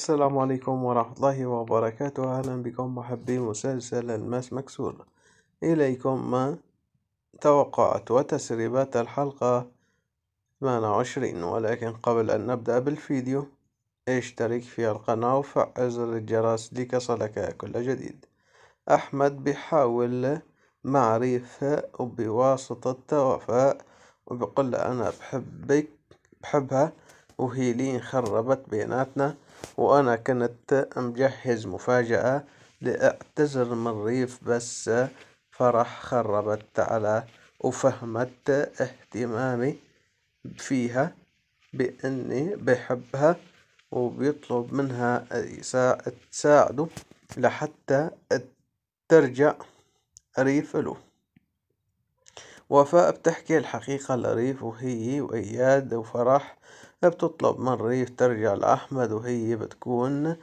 السلام عليكم ورحمة الله وبركاته أهلا بكم محبي مسلسل الماس مكسور إليكم ما توقعت وتسريبات الحلقة 28 ولكن قبل أن نبدأ بالفيديو اشترك في القناة وفعل زر الجرس ليصلك كل جديد أحمد بحاول معرفة وبواسطة وفاء وبقول أنا بحبك بحبها وهي لين خربت بيناتنا وأنا كنت مجهز مفاجأة لأعتذر من ريف بس فرح خربت على وفهمت اهتمامي فيها بإني بحبها وبيطلب منها تساعده لحتى ترجع ريف له وفاء بتحكي الحقيقة لريف وهي وإياد وفرح بتطلب من ريف ترجع لأحمد وهي بتكون